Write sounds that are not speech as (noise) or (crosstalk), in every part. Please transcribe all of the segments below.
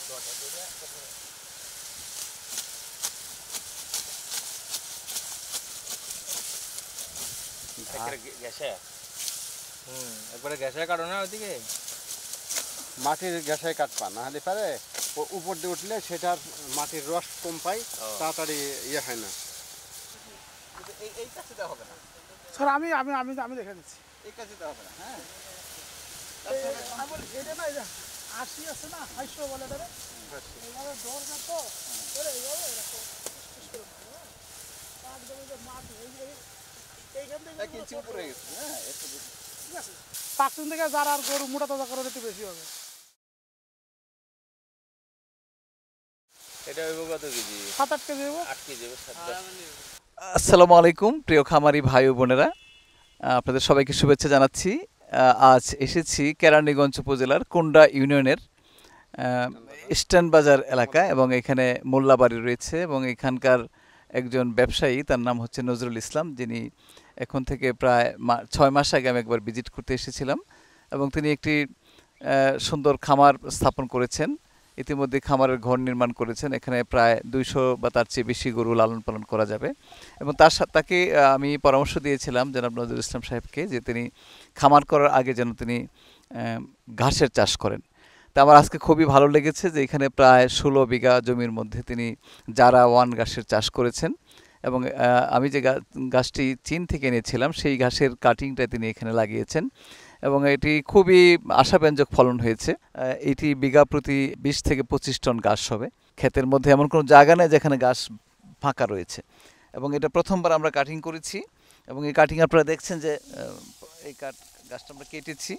গ্যাসে মাটির গ্যাসে কাটপা না হলে পারে উপর দিয়ে উঠলে সেটার মাটির রস কম পায় তাড়াতাড়ি ইয়ে হয় না স্যার আমি আমি আমি দেখে দিচ্ছি এই হবে না হ্যাঁ এটা না আশি আছে না বলে দেবে এইভাবে তো এইভাবে হ্যাঁ। হ্যাঁ, থেকে যার যারা আর গরু মোটা তাজা করার একটু বেশি হবে এটা সাত আট কেজি আট কেজি আসসালামু আলাইকুম প্রিয় খামারি ভাই বোনেরা আপনাদের সবাইকে শুভেচ্ছা জানাচ্ছি আজ এসেছি কেরানীগঞ্জ উপজেলার কোন্ডা ইউনিয়নের ইস্টার্ন বাজার এলাকা এবং এখানে মোল্লাবাড়ি রয়েছে এবং এখানকার একজন ব্যবসায়ী তার নাম হচ্ছে নজরুল ইসলাম যিনি এখন থেকে প্রায় ছয় মাস আগে আমি একবার ভিজিট করতে এসেছিলাম এবং তিনি একটি সুন্দর খামার স্থাপন করেছেন ইতিমধ্যে খামারের ঘর নির্মাণ করেছেন এখানে প্রায় দুইশো বা তার চেয়ে বেশি গরু লালন পালন করা যাবে এবং তার সাথে তাকে আমি পরামর্শ দিয়েছিলাম জনাব নজরুল ইসলাম সাহেবকে যে তিনি খামার করার আগে যেন তিনি ঘাসের চাষ করেন তা আমার আজকে খুবই ভালো লেগেছে যে এখানে প্রায় ষোলো বিঘা জমির মধ্যে তিনি যারা ওয়ান ঘাসের চাষ করেছেন এবং আমি যে গাছটি চীন থেকে এনেছিলাম সেই ঘাসের কাটিংটা তিনি এখানে লাগিয়েছেন এবং এটি খুবই আশাব্যঞ্জক ফলন হয়েছে এটি বিঘা প্রতি বিশ থেকে পঁচিশ টন গাছ হবে ক্ষেতের মধ্যে এমন কোনো জায়গা নেই যেখানে গাছ ফাঁকা রয়েছে এবং এটা প্রথমবার আমরা কাটিং করেছি এবং এই কাটিং আপনারা দেখছেন যে এই কাঠ গাছটা আমরা কেটেছি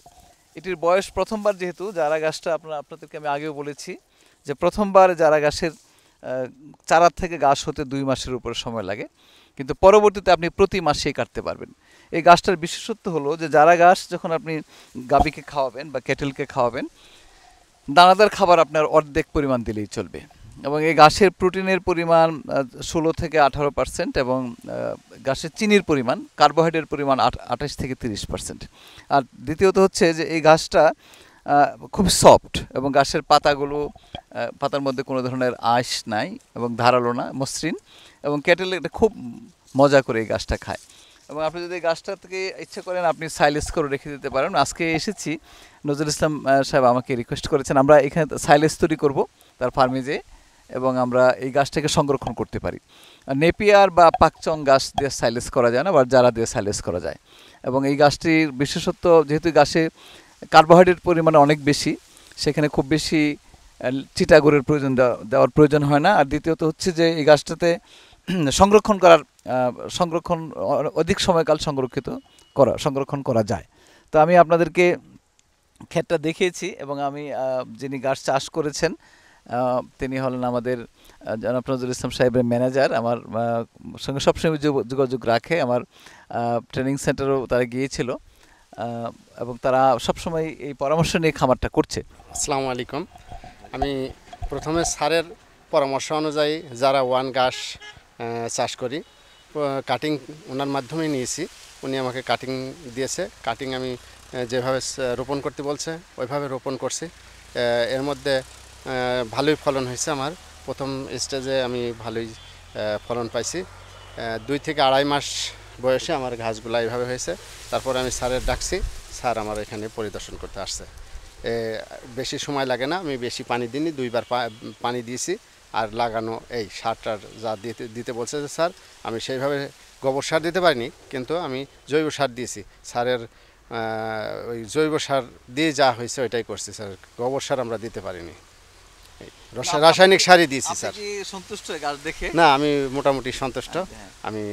এটির বয়স প্রথমবার যেহেতু যারা গাছটা আপনার আপনাদেরকে আমি আগেও বলেছি যে প্রথমবার যারা গাছের চারার থেকে গাছ হতে দুই মাসের উপরে সময় লাগে কিন্তু পরবর্তীতে আপনি প্রতি মাসেই কাটতে পারবেন এই গাছটার বিশেষত্ব হলো যে যারা গাছ যখন আপনি গাবিকে খাওয়াবেন বা ক্যাটেলকে খাওয়াবেন দানাদার খাবার আপনার অর্ধেক পরিমাণ দিলেই চলবে এবং এই গাছের প্রোটিনের পরিমাণ ষোলো থেকে আঠারো পার্সেন্ট এবং গাছের চিনির পরিমাণ কার্বোহাইড্রেট পরিমাণ আঠাশ থেকে তিরিশ পার্সেন্ট আর দ্বিতীয়ত হচ্ছে যে এই গাছটা খুব সফট এবং গাছের পাতাগুলো পাতার মধ্যে কোনো ধরনের আঁশ নাই এবং ধারালো না মসৃণ এবং ক্যাটেল এটা খুব মজা করে এই গাছটা খায় এবং আপনি যদি গাছটাকে থেকে ইচ্ছে করেন আপনি সাইলেস করে রেখে দিতে পারেন আজকে এসেছি নজরুল ইসলাম সাহেব আমাকে রিকোয়েস্ট করেছেন আমরা এখানে সাইলেস তৈরি করব তার ফার্মে যে এবং আমরা এই গাছটাকে সংরক্ষণ করতে পারি নেপিয়ার বা পাকচং গাছ দিয়ে সাইলেস করা যায় না বা জারা দিয়ে সাইলেস করা যায় এবং এই গাছটির বিশেষত্ব যেহেতু গাছে কার্বোহাইড্রেট পরিমাণ অনেক বেশি সেখানে খুব বেশি চিটাগুড়ের প্রয়োজন দেওয়ার প্রয়োজন হয় না আর দ্বিতীয়ত হচ্ছে যে এই গাছটাতে (clears throat) সংরক্ষণ করার সংরক্ষণ অধিক সময়কাল সংরক্ষিত করা সংরক্ষণ করা যায় তো আমি আপনাদেরকে ক্ষেতটা দেখিয়েছি এবং আমি যিনি গাছ চাষ করেছেন তিনি হলেন আমাদের জনাব নজরুল ইসলাম সাহেবের ম্যানেজার আমার সঙ্গে সবসময় যোগাযোগ রাখে আমার ট্রেনিং সেন্টারও তারা গিয়েছিল এবং তারা সবসময় এই পরামর্শ নিয়ে খামারটা করছে আসসালামু আলাইকুম আমি প্রথমে সারের পরামর্শ অনুযায়ী যারা ওয়ান গাছ চাষ করি কাটিং ওনার মাধ্যমে নিয়েছি উনি আমাকে কাটিং দিয়েছে কাটিং আমি যেভাবে রোপণ করতে বলছে ওইভাবে রোপণ করছি এর মধ্যে ভালোই ফলন হয়েছে আমার প্রথম স্টেজে আমি ভালোই ফলন পাইছি দুই থেকে আড়াই মাস বয়সে আমার ঘাসগুলো এইভাবে হয়েছে তারপর আমি স্যারের ডাকছি স্যার আমার এখানে পরিদর্শন করতে আসছে বেশি সময় লাগে না আমি বেশি পানি দিইনি দুইবার পানি দিয়েছি আর লাগানো এই সারটার যা দিতে দিতে বলছে যে স্যার আমি সেইভাবে গোবর সার দিতে পারিনি কিন্তু আমি জৈব সার দিয়েছি সারের ওই জৈব সার দিয়ে যা হয়েছে ওইটাই করছি স্যার গোবর সার আমরা দিতে পারিনি রাসায়নিক সারই দিয়েছি স্যার সন্তুষ্ট দেখে না আমি মোটামুটি সন্তুষ্ট আচ্ছা, হ্যাঁ। আমি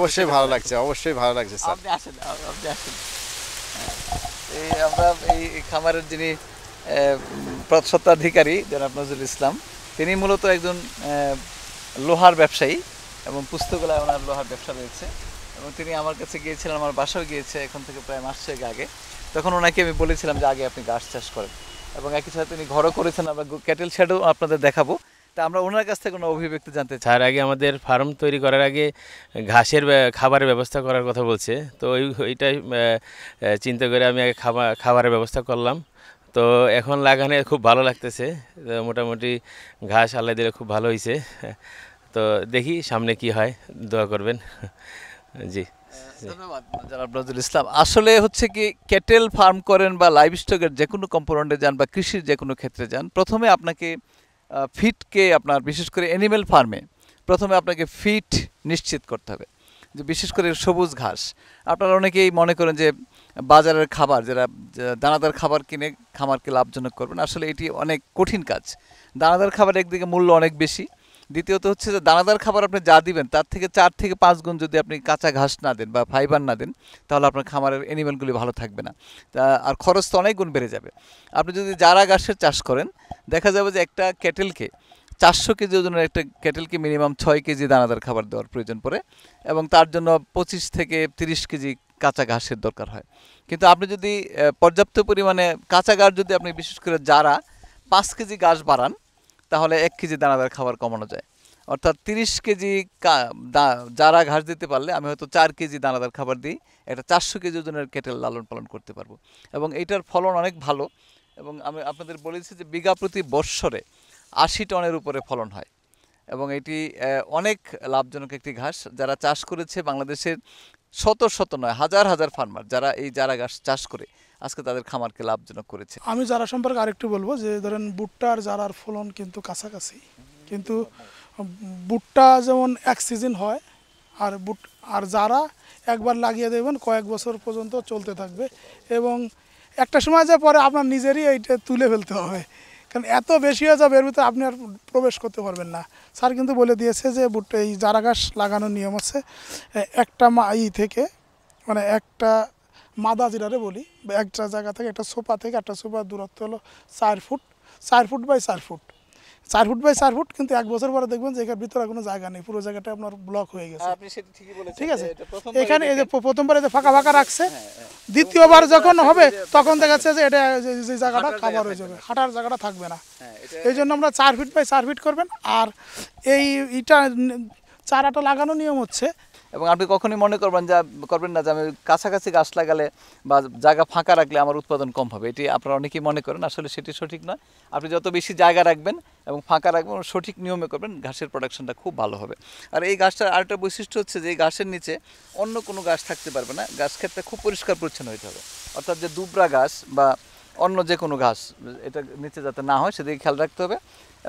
অবশ্যই ভালো লাগছে অবশ্যই ভালো লাগছে স্যার হ্যাঁ। এই আমরা এই খামারের যিনি সত্ত্বাধিকারী জনাব নজরুল ইসলাম তিনি মূলত একজন লোহার ব্যবসায়ী এবং পুস্তকলায় ওনার লোহার ব্যবসা রয়েছে এবং তিনি আমার কাছে গিয়েছিলেন আমার বাসাও গিয়েছে এখন থেকে প্রায় মাস ছয়েক আগে তখন ওনাকে আমি বলেছিলাম যে আগে আপনি গাছ চাষ করেন এবং একই সাথে তিনি ঘরও করেছেন আমরা ক্যাটেল শেডও আপনাদের দেখাবো তা আমরা ওনার কাছ থেকে কোনো অভিব্যক্তি জানতে চাই আর আগে আমাদের ফার্ম তৈরি করার আগে ঘাসের খাবারের ব্যবস্থা করার কথা বলছে তো ওই ওইটাই চিন্তা করে আমি আগে খাবার খাবারের ব্যবস্থা করলাম তো এখন লাগানে খুব ভালো লাগতেছে মোটামুটি ঘাস আল্লাহ দিলে খুব ভালো হয়েছে তো দেখি সামনে কি হয় দোয়া করবেন জি ধন্যবাদ ইসলাম আসলে হচ্ছে কি ক্যাটেল ফার্ম করেন বা লাইভ স্টকের যে কোনো কম্পোনেন্টে যান বা কৃষির যে কোনো ক্ষেত্রে যান প্রথমে আপনাকে ফিটকে আপনার বিশেষ করে অ্যানিমেল ফার্মে প্রথমে আপনাকে ফিট নিশ্চিত করতে হবে যে বিশেষ করে সবুজ ঘাস আপনারা অনেকেই মনে করেন যে বাজারের খাবার যারা দানাদার খাবার কিনে খামারকে লাভজনক করবেন আসলে এটি অনেক কঠিন কাজ দানাদার খাবার একদিকে মূল্য অনেক বেশি দ্বিতীয়ত হচ্ছে যে দানাদার খাবার আপনি যা দিবেন তার থেকে চার থেকে পাঁচ গুণ যদি আপনি কাঁচা ঘাস না দেন বা ফাইবার না দেন তাহলে আপনার খামারের অ্যানিমেলগুলি ভালো থাকবে না তা আর খরচ তো অনেক গুণ বেড়ে যাবে আপনি যদি যারা ঘাসের চাষ করেন দেখা যাবে যে একটা ক্যাটেলকে চারশো কেজি ওজনের একটা ক্যাটেলকে মিনিমাম ছয় কেজি দানাদার খাবার দেওয়ার প্রয়োজন পড়ে এবং তার জন্য পঁচিশ থেকে তিরিশ কেজি কাঁচা ঘাসের দরকার হয় কিন্তু আপনি যদি পর্যাপ্ত পরিমাণে কাঁচা ঘাস যদি আপনি বিশেষ করে যারা পাঁচ কেজি ঘাস বাড়ান তাহলে এক কেজি দানাদার খাবার কমানো যায় অর্থাৎ তিরিশ কেজি যারা ঘাস দিতে পারলে আমি হয়তো চার কেজি দানাদার খাবার দিই একটা চারশো কেজি ওজনের কেটেল লালন পালন করতে পারবো এবং এটার ফলন অনেক ভালো এবং আমি আপনাদের বলেছি যে বিঘা প্রতি বৎসরে আশি টনের উপরে ফলন হয় এবং এটি অনেক লাভজনক একটি ঘাস যারা চাষ করেছে বাংলাদেশের শত শত নয় হাজার হাজার ফার্মার যারা এই যারা ঘাস চাষ করে আজকে তাদের খামারকে লাভজনক করেছে আমি যারা সম্পর্কে আরেকটু বলবো যে ধরেন ভুট্টার যারার ফলন কিন্তু কাছাকাছি কিন্তু ভুট্টা যেমন এক সিজন হয় আর বুট আর যারা একবার লাগিয়ে দেবেন কয়েক বছর পর্যন্ত চলতে থাকবে এবং একটা সময় যে পরে আপনার নিজেরই এইটা তুলে ফেলতে হবে কারণ এত বেশি হয়ে যাবে এর ভিতরে আপনি আর প্রবেশ করতে পারবেন না স্যার কিন্তু বলে দিয়েছে যে বুটটা এই চারা গাছ লাগানোর নিয়ম আছে একটা মা ই থেকে মানে একটা মাদা জিরারে বলি একটা জায়গা থেকে একটা সোফা থেকে একটা সোফার দূরত্ব হলো চার ফুট চার ফুট বাই চার ফুট চার ফুট বাই চার ফুট কিন্তু এক বছর পরে দেখবেন যে এখানে ভিতরে কোনো জায়গা নেই পুরো জায়গাটা আপনার ব্লক হয়ে গেছে ঠিক আছে এখানে এই যে প্রথমবার যে ফাঁকা ফাঁকা রাখছে হ্যাঁ, হ্যাঁ, হ্যাঁ। দ্বিতীয়বার যখন হবে তখন দেখা যাচ্ছে যে এটা যে জায়গাটা খাবার হয়ে যাবে হাঁটার জায়গাটা থাকবে না এই জন্য আমরা চার ফিট বাই চার ফিট করবেন আর এই ইটা চারাটা লাগানো নিয়ম হচ্ছে এবং আপনি কখনই মনে করবেন যা করবেন না যে আমি কাছাকাছি গাছ লাগালে বা জায়গা ফাঁকা রাখলে আমার উৎপাদন কম হবে এটি আপনারা অনেকেই মনে করেন আসলে সেটি সঠিক নয় আপনি যত বেশি জায়গা রাখবেন এবং ফাঁকা রাখবেন সঠিক নিয়মে করবেন ঘাসের প্রোডাকশনটা খুব ভালো হবে আর এই গাছটার আরেকটা বৈশিষ্ট্য হচ্ছে যে এই গাছের নিচে অন্য কোনো গাছ থাকতে পারবে না গাছ ক্ষেত্রে খুব পরিষ্কার পরিচ্ছন্ন হইতে হবে অর্থাৎ যে দুবরা গাছ বা অন্য যে কোনো ঘাস এটা নিচে যাতে না হয় সেদিকে খেয়াল রাখতে হবে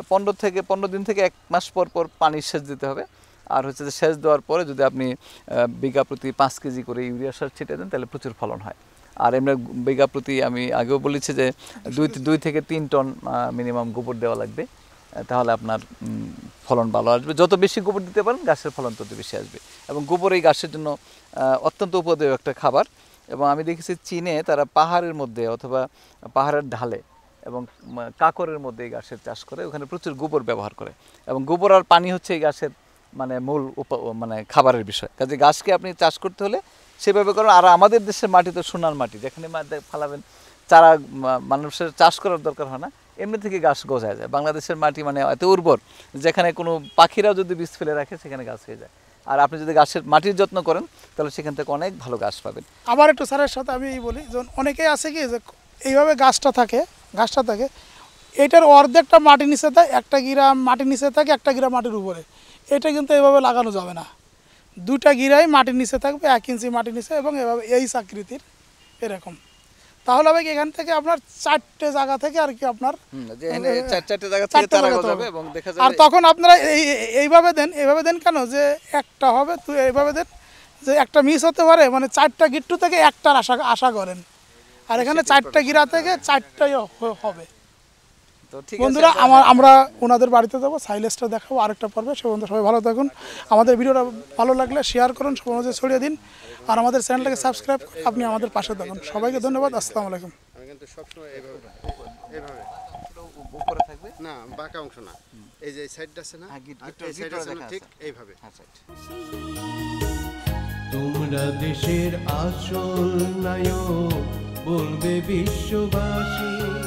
পনেরো থেকে পনেরো দিন থেকে এক মাস পর পর পানি সেচ দিতে হবে আর হচ্ছে যে সেচ দেওয়ার পরে যদি আপনি বিঘা প্রতি পাঁচ কেজি করে ইউরিয়া সার ছিটে দেন তাহলে প্রচুর ফলন হয় আর এমনি বিঘা প্রতি আমি আগেও বলেছি যে দুই দুই থেকে তিন টন মিনিমাম গোবর দেওয়া লাগবে তাহলে আপনার ফলন ভালো আসবে যত বেশি গোবর দিতে পারেন গাছের ফলন তত বেশি আসবে এবং গোবর এই গাছের জন্য অত্যন্ত উপদেয় একটা খাবার এবং আমি দেখেছি চীনে তারা পাহাড়ের মধ্যে অথবা পাহাড়ের ঢালে এবং কাকরের মধ্যে এই গাছের চাষ করে ওখানে প্রচুর গোবর ব্যবহার করে এবং গোবর আর পানি হচ্ছে এই গাছের মানে মূল মানে খাবারের বিষয় কাজে গাছকে আপনি চাষ করতে হলে সেভাবে করেন আর আমাদের দেশের মাটি তো সোনার মাটি যেখানে ফালাবেন চারা মানুষের চাষ করার দরকার হয় না এমনি থেকে গাছ গজায় যায় বাংলাদেশের মাটি মানে এত উর্বর যেখানে কোনো পাখিরাও যদি বীজ ফেলে রাখে সেখানে গাছ হয়ে যায় আর আপনি যদি গাছের মাটির যত্ন করেন তাহলে সেখান থেকে অনেক ভালো গাছ পাবেন আবার একটু স্যারের সাথে আমি এই বলি যেমন অনেকেই আছে কি যে এইভাবে গাছটা থাকে গাছটা থাকে এটার অর্ধেকটা মাটির নিচে থাকে একটা গিরা মাটির নিচে থাকে একটা গিরা মাটির উপরে এটা কিন্তু এভাবে লাগানো যাবে না দুটা গিরাই মাটির নিচে থাকবে এক ইঞ্চি মাটির নিচে এবং এভাবে এই আকৃতির এরকম তাহলে হবে এখান থেকে আপনার চারটে জায়গা থেকে আর কি আপনার আর তখন আপনারা এইভাবে দেন এইভাবে দেন কেন যে একটা হবে এইভাবে দেন যে একটা মিস হতে পারে মানে চারটা গিট্টু থেকে একটার আশা আশা করেন আর এখানে চারটা গিরা থেকে চারটাই হবে বন্ধুরা আমার আমরা ওনাদের বাড়িতে যাবো সাইলেসটা দেখাবো আরেকটা পর্বে সে বন্ধু সবাই ভালো থাকুন আমাদের ভিডিওটা ভালো লাগলে শেয়ার করুন সবাই ছড়িয়ে দিন আর আমাদের চ্যানেলটাকে সাবস্ক্রাইব করে আপনি আমাদের পাশে থাকুন সবাইকে ধন্যবাদ আসসালামু আলাইকুম হ্যাঁ, ঠিক হ্যাঁ, তোমরা দেশের আসল নায়ক বলবে বিশ্ববাসী